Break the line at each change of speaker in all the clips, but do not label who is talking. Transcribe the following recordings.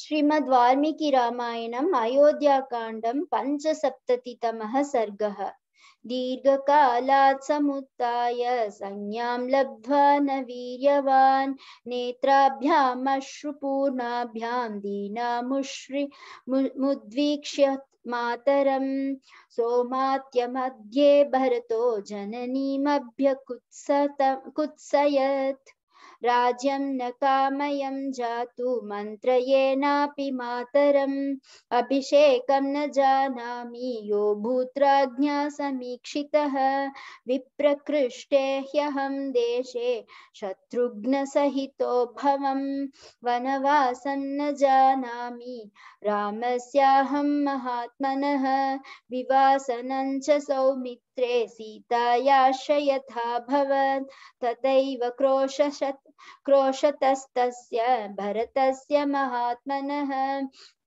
श्रीमद् वाल्मीकि रामायणम् अयोध्याकाण्डं पञ्चसप्ततितमः सर्गः दीर्घकालात् समुत्थाय संज्ञां लब्ध्वा न वीर्यवान् नेत्राभ्याम् नेत्राभ्यामश्रुपूर्णाभ्यां दीनामुश्रि मुद्वीक्ष्य मातरं सोमात्यमध्ये भरतो जननीमभ्यकुत्सत कुत्सयत् राज्यम न कामयम जातु मन्त्रयेनापि मातरम अभिषेकम न जानामि यो भूत्राज्ञा समीक्षितः विप्रकृष्टे ह्यहं देशे शत्रुघ्न सहितो भवं वनवासं न जानामि रामस्याहं महात्मनः विवासनं च सौमित्र पुत्रे सीतायाश यथा भवत् तथैव क्रोशशत् क्रोशतस्तस्य भरतस्य महात्मनः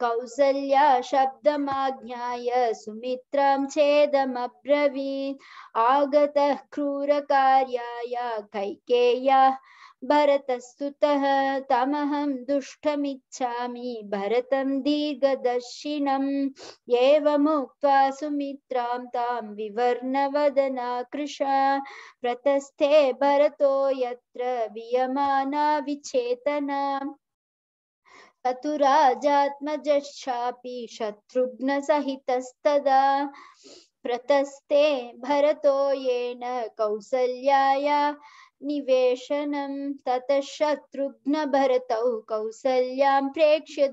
कौसल्या शब्दमाज्ञाय सुमित्रं छेदमब्रवीत् आगतः क्रूरकार्याय कैकेय्याः भरतस्तुतः तमहं दुष्टमिच्छामि भरतं दीर्घदर्शिनम् एवमुक्त्वा सुमित्रां तां विवर्णवदना प्रतस्थे भरतो यत्र वियमाना विचेतना चतुराजात्मजश्चापि शत्रुघ्नसहितस्तदा प्रतस्ते भरतो येन कौसल्याया निवेशनं ततः भरत कौसल्या प्रेक्ष्य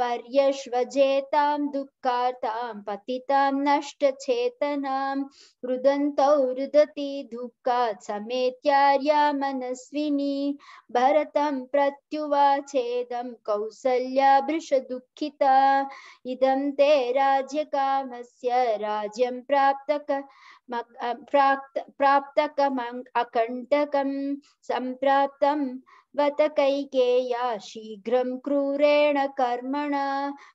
पर्यश्वजेता दुखाता दुःखार्तां नष्ट चेतना रुदंत रुदती दुखा समेत्यार्या मनस्विनी भरत प्रत्युवाचेद कौसल्या भृश दुखिता इदं ते राज्य काम से राज्य प्राप्त प्राप्त प्राप्तकमम् वत कैकेया शीघ्रं क्रूरेण कर्मण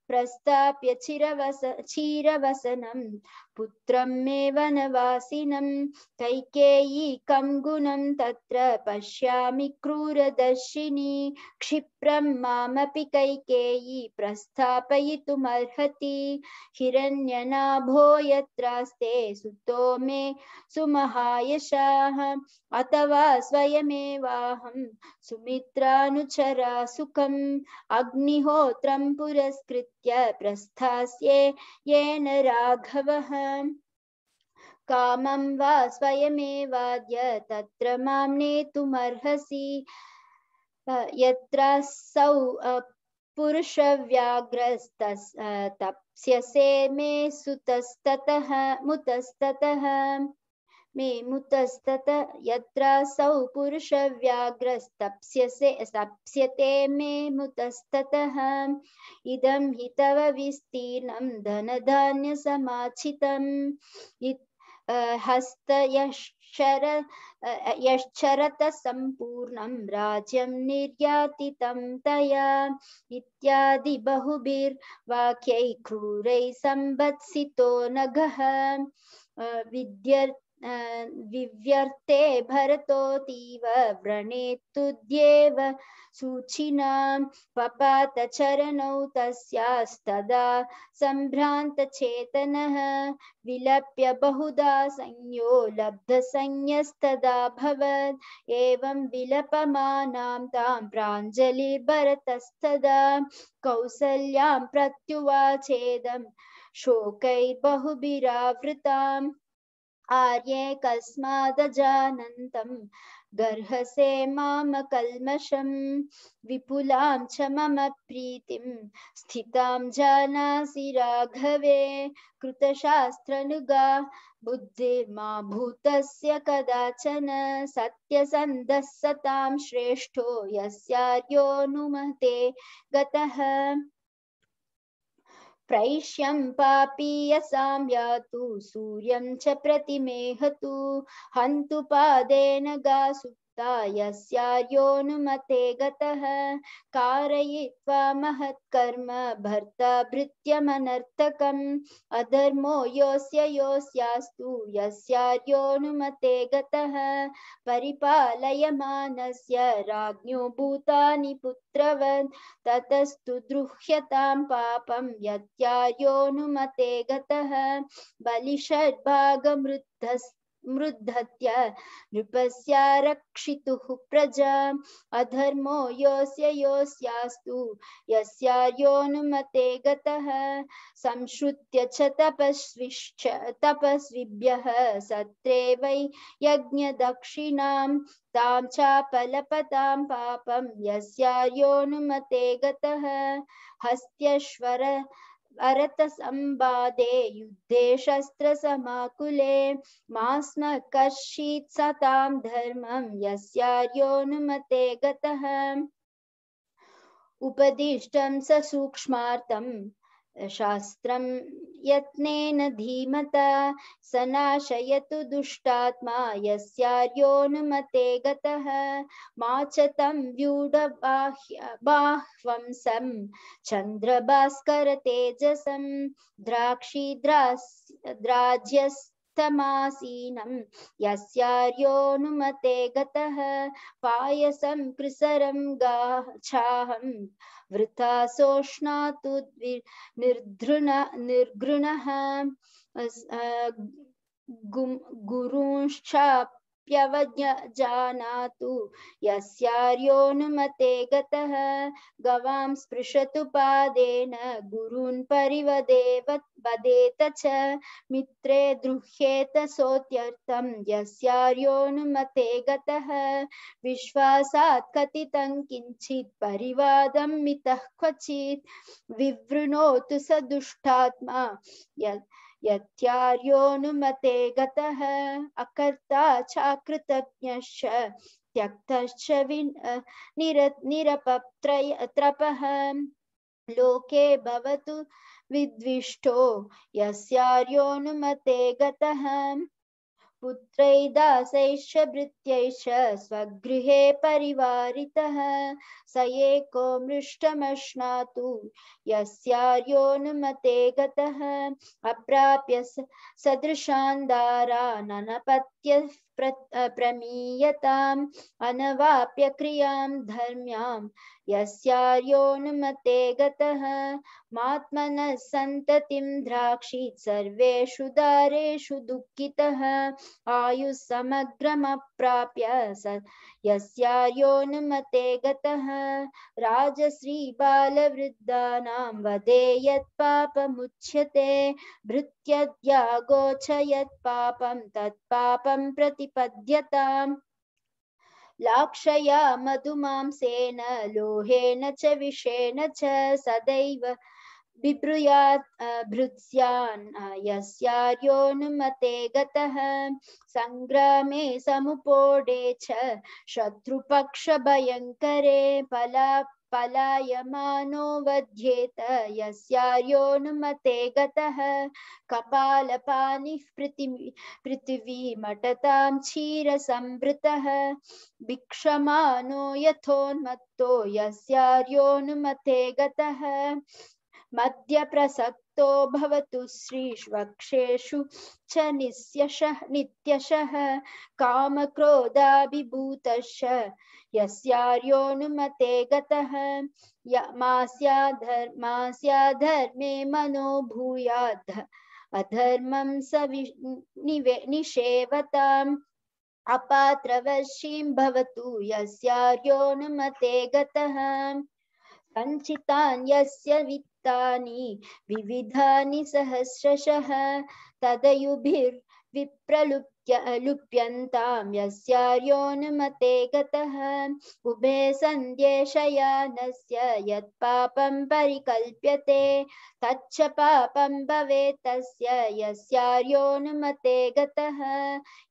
प्रस्ताप्य चिरवस क्षीरवसनं पुत्रं मे वनवासिनं कैकेयी कं त्र पशा क्रूरदर्शिनी क्षिप् ब्रह्मामपि कैकेयी प्रस्थापयितुमर्हति हिरण्यनाभो यत्रास्ते सुतो मे सुमहायशाः अथवा स्वयमेवाहं सुमित्रानुचरा सुखम् अग्निहोत्रं पुरस्कृत्य प्रस्थास्ये येन राघवः कामं वा स्वयमेवाद्य तत्र मां नेतुमर्हसि यत्र सौ पुरुषव्याघ्रस्तस् तप्स्यसे मे सुतस्ततः मुतस्त मे मुतस्तत यत्र सौ पुरुषव्याघ्रस्तप्स्यसे तप्स्यते मे मुतस्त इदम हि तव विस्तीर्णं धनधान्यसमाच्छितम् हस्त यक्षर यक्षरतसम्पूर्णं राज्यम निर्याति तया इत्यादि बहुभिर्वाक्यैः क्रूर संबत्सि नघः विद्यर् विव्यर्ते भरतोऽतीव व्रणेत्तुद्येव सूचिनां पपातचरणौ तस्यास्तदा सम्भ्रान्तचेतनः विलप्य बहुधा संयो लब्धसंज्ञस्तदाभवत् एवं विलपमानां तां प्राञ्जलिर्भरतस्तदा कौसल्यां प्रत्युवाचेदं शोकैर्बहुभिरावृताम् आर्ये कस्मादजानन्तं गर्हसे माम कल्मषं विपुलां च मम प्रीतिं स्थितां जानासि राघवे कृतशास्त्रनुगा बुद्धिर्मा भूतस्य कदाचन सत्यसन्धः सतां श्रेष्ठो यस्यार्योऽनुमते गतः प्रैष्यं पापीयसां यातु सूर्यं च प्रतिमेहतु हन्तु पादेन गासु यस्यार्योनुमते गतः कारयित्वा महत्कर्म भर्तभृत्यमनर्थकम् अधर्मो योऽस्य योऽस्यास्तु यस्यार्योनुमते गतः परिपालयमानस्य राज्ञो भूतानि पुत्रवत् ततस्तु द्रुह्यतां पापं योनुमते गतः मृद्धत्य नृपस्या प्रजा अधर्मो योस्य योस्यास्तु यस्यार्योनुमते गतः संश्रुत्य च तपस्विश्च तपस्विभ्यः सत्रे वै यज्ञदक्षिणां तां चापलपतां पापं यस्यार्योनुमते गतः हस्त्यश्वर संबादे युद्धे शस्त्र समाकुले मास्म कश्चित् सताम धर्मम यस्यार्योनुमते गतः उपदिष्टं स सूक्ष्मार्थं शास्त्र यत्नेन धीमता स नाशयतु दुष्टात्मा यस्यार्योनुमते गतः मा च तं व्यूढबाह्वंसं चन्द्रभास्करतेजसं तमासीनं यस्यार्योऽनुमते गतः पायसं कृसरं गाछाहं वृथा सोष्णातु निर्धृण निर्घृणः गुरुंश्चाप् प्यवजानातु यस्यार्योनुमते गतः गवां स्पृशतु पादेन गुरून् परिवदेव वदेत च मित्रे द्रुह्येत सोत्यर्थं यस्यार्योनुमते गतः विश्वासात् कथितं किञ्चित् परिवादं मितः क्वचित् विवृणोतु स दुष्टात्मा यत्यार्योऽनुमते गतः अकर्ता चाकृतज्ञश्च त्यक्तश्च निर निरपत्रपः लोके भवतु विद्विष्टो यस्यार्योऽनुमते गतः पुत्रै भृत्यैश्च स्वगृहे परिवारितः स एको मृष्टमश्नातु यस्यार्योऽनुमते गतः अप्राप्य सदृशान् दारानपत्यः प्र प्रमीयताम् अनवाप्य क्रिया धर्म्यामते यस्यार्योन्मते सतति द्राक्षी सन्ततिं द्राक्षीत् सर्वेषु दारेषु दुःखितः स यस्यार्योन्मते गतः राजश्रीबालवृद्धानां वदे यत्पापमुच्यते भृत्यद्यागोच यत्पापं तत्पापं प्रतिपद्यताम् लाक्षया मधुमांसेन लोहेन च विषेण च सदैव बिब्रूयात् ग्रे यस्यार्योनुमते गतः सङ्ग्रामे समुपोडे च शत्रुपक्षभयङ्करे पला पलायमानो वध्येत यस्यार्योनुमते गतः कपालपानिः पृथिवी पृथिवीमटतां क्षीरसंवृतः भिक्षमानो यथोन्मत्तो यस्यार्योनुमते गतः मध्य प्रसक्तो भवतु श्रीष्वक्षेषु च निस्यशः नित्यशः कामक्रोधाभिभूतश यस्यार्योऽनुमते गतः मास्याधर्मे मनो भूयाद् अधर्मं स निवे निषेवताम् अपात्रवशीं भवतु यस्यार्योऽनुमते गतः वञ्चितान् यस्य वित् युक्तानि विविधानि सहस्रशः तदयुभिर्विप्रलुप्य लुप्यन्तां यस्यार्योनुमते गतः उभे सन्ध्येशयानस्य यत्पापं परिकल्प्यते तच्च पापं भवेत् तस्य गतः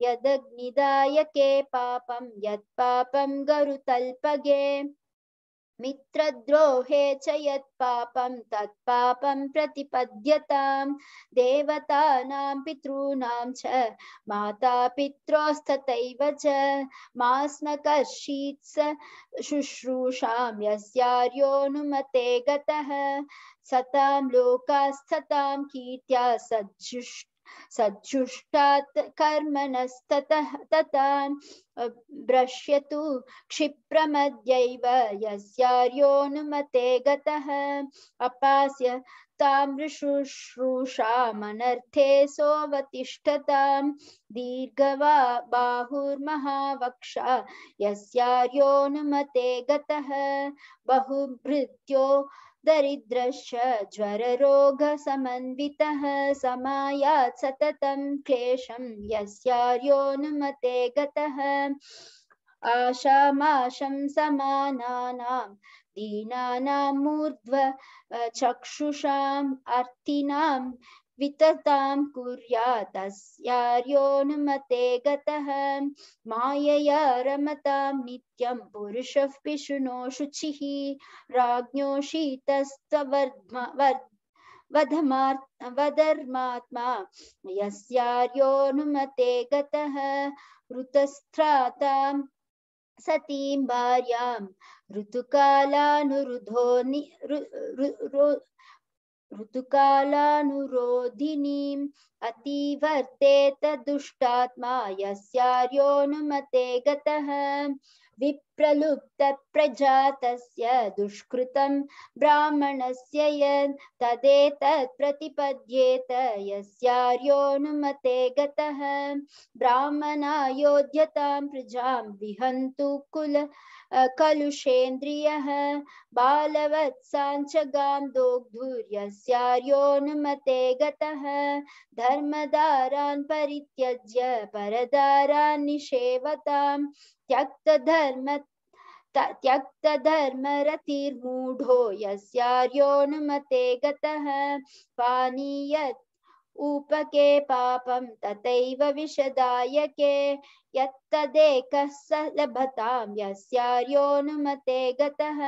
यदग्निदायके पापं यत्पापं गरुतल्पगे मित्रद्रोहे च यत्पापं तत्पापं प्रतिपद्यतां देवतानां पितॄणां च मातापित्रोस्तथैव च मा स्नकर्षीत् स शुश्रूषां यस्यार्योऽनुमते गतः सतां लोकास्थतां कीर्त्या सज्जुष् सज्जुष्टात् कर्मणस्ततः तथा भ्रश्यतु क्षिप्रमद्यैव यस्यार्योऽनुमते गतः अपास्य ताम्रशुश्रूषामनर्थे सोऽवतिष्ठताम् दीर्घवा बाहुर्महावक्षा यस्यार्योऽनुमते गतः बहुभृत्यो दरिद्रश्च ज्वररोगसमन्वितः समायात् सततं क्लेशं यस्यार्योऽनुमते गतः आशामाशं समानानां दीनानामूर्ध्व चक्षुषाम् अर्थिनां विततां कुर्यादस्यार्योनुमते गतः मायया रमतां नित्यं पुरुषः पिशुनो शुचिः राज्ञो शीतस्तवर्ध्म वर्ध वधर्मात्मा यस्यार्योऽनुमते गतः ऋतस्त्रातां सतीं ऋतुकालानुरुधो अतिवर्तेत दुष्टात्मा यस्यार्योऽनुमते गतः विप्रलुप्तप्रजातस्य दुष्कृतं ब्राह्मणस्य यन् तदेतत् प्रतिपद्येत यस्यार्योऽनुमते गतः ब्राह्मणायोध्यतां प्रजां विहन्तु कुल कलुषेन्द्रियः बालवत्साञ्चगां दोग्धुर्यस्यार्योऽनुमते गतः धर्मदारान् परित्यज्य परदारान् निषेवताम् त्यक्तधर्म त्यक्तधर्मरतिर्मूढो यस्यार्योऽनुमते गतः पानीयत् उपके पापं तथैव विशदायके यत्तदेकः स लभतां यस्यार्योऽनुमते गतः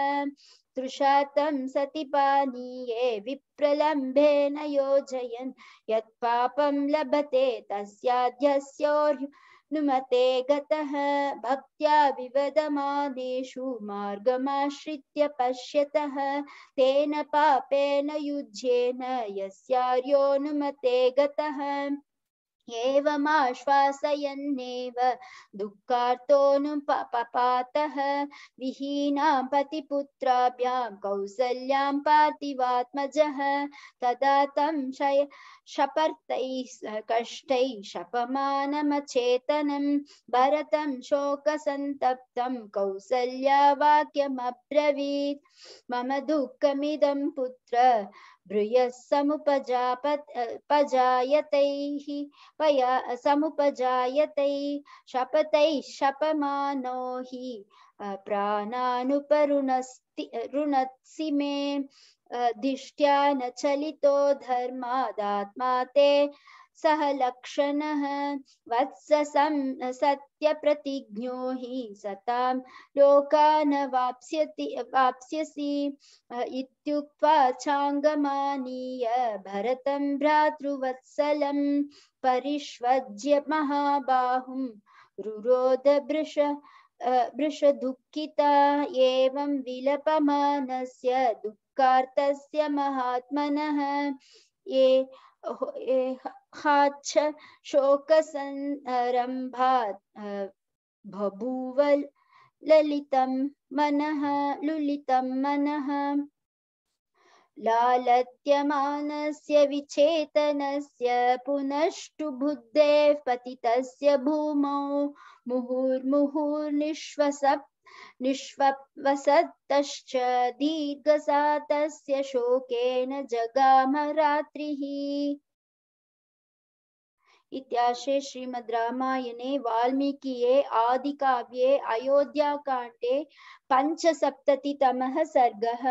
तृषातं सतिपानीये विप्रलम्भेन योजयन् यत्पापं लभते तस्याद्यस्योर् नुमते गतः भक्त्या विवदमानेषु मार्गमाश्रित्य पश्यतः तेन पापेन युज्येन यस्यार्योनुमते गतः एवमाश्वासयन्नेव दुःखार्तोऽनुपपातः विहीनां पतिपुत्राभ्यां कौसल्यां पातिवात्मजः तदा तं शय शपर्तैः कष्टैः शपमानमचेतनं भरतं शोकसन्तप्तं कौसल्या वाक्यमब्रवीत् मम दुःखमिदं पुत्र ब्रूयः समुपजापत् पजायतैः शपमानो हि प्राणानुपरुणस्ति मे दिष्ट्या न चलितो धर्मादात्मा ते सह लक्षण वत्स सत्य प्रतिज्ञो ही सता लोकान वाप्स्यति वाप्स्यसि इत्युक्त्वा छाङ्गमानीय भरतं भ्रातृवत्सलं परिष्वज्य महाबाहुं वृष वृषदुःखिता एवं विलपमानस्य दुःखार्तस्य महात्मनः ये हाच्छ दुःखाच्छ शोकसंरम्भात् बभूव ललितं मनः लुलितं मनः लालत्यमानस्य विचेतनस्य पुनष्टु बुद्धेः पतितस्य भूमौ मुहुर्मुहुर्निश्वसप् निष्वसत्तश्च दीर्घसातस्य शोकेन जगाम रात्रिः इत्याशे श्रीमद् रामायणे वाल्मीकिये आदिकाव्ये अयोध्याकाण्डे पञ्चसप्ततितमः सर्गः